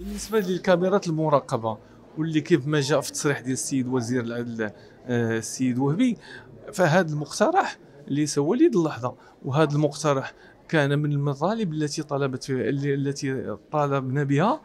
بالنسبه للكاميرات المراقبه واللي كيف ما جاء في التصريح ديال السيد وزير العدل آه، السيد وهبي فهذا المقترح ليس وليد اللحظه وهذا المقترح كان من المطالب التي طلبت التي طالبنا بها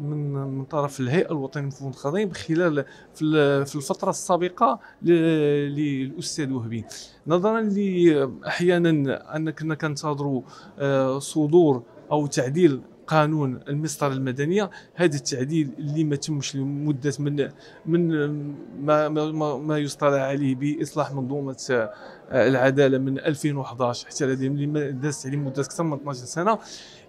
من من طرف الهيئه الوطنيه للمنخرطين خلال في الفتره السابقه للاستاذ وهبي نظرا لاحيانا ان كنا كنتظروا آه، صدور او تعديل قانون المسطره المدنيه هذا التعديل اللي ما تمش لمده من من ما ما, ما يصطلح عليه باصلاح منظومه آه، العداله من 2011 حتى اللي دازت عليه مده اكثر من 12 سنه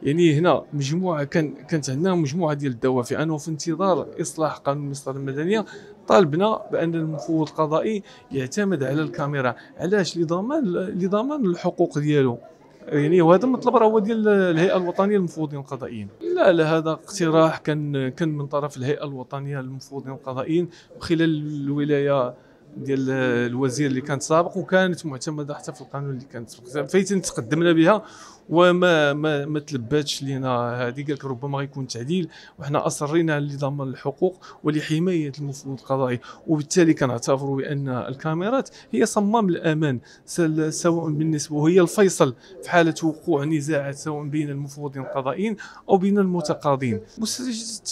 يعني هنا مجموعه كان كانت عندنا مجموعه ديال الدوافع انا في انتظار اصلاح قانون المسطره المدنيه طالبنا بان المفوض القضائي يعتمد على الكاميرا علاش لضمان لضمان الحقوق ديالو يعني وهذا المطلب راه هو ديال الهيئه الوطنيه للمفوضين القضائيين لا لا هذا اقتراح كان كان من طرف الهيئه الوطنيه للمفوضين القضائيين خلال الولايه ديال الوزير اللي كانت سابق وكانت معتمده حتى في القانون اللي كانت فايتن تقدمنا بها وما ما, ما تلباتش لينا هذه قال ربما غيكون تعديل وحنا اصرينا لضمان الحقوق ولحمايه المفروض القضائي وبالتالي كنعتبروا بان الكاميرات هي صمام الامان سواء بالنسبه وهي الفيصل في حاله وقوع نزاعات سواء بين المفوضين القضائيين او بين المتقاضين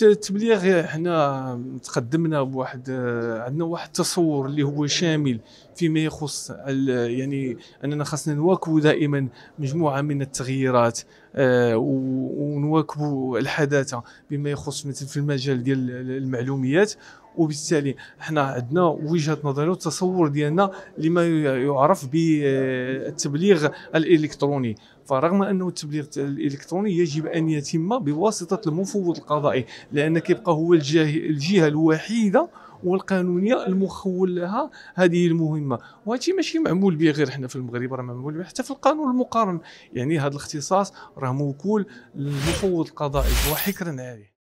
التبليغ حنا تقدمنا بواحد عندنا واحد التصور اللي هو شامل فيما يخص يعني اننا خاصنا نواكبوا دائما مجموعه من التغييرات التغييرات آه، ونواكبوا الحداثه بما يخص مثلا في المجال ديال المعلوميات وبالتالي حنا عندنا وجهه نظر وتصور ديالنا لما يعرف بالتبليغ آه، الالكتروني فرغم انه التبليغ الالكتروني يجب ان يتم بواسطه المفوض القضائي لان كيبقى هو الجهه الوحيده والقانونيه المخول لها هذه المهمه وهادشي ماشي معمول به غير حنا في المغرب راه معمول حتى في القانون المقارن يعني هذا الاختصاص راه موكول للمفوض القضائي وحكرا عليه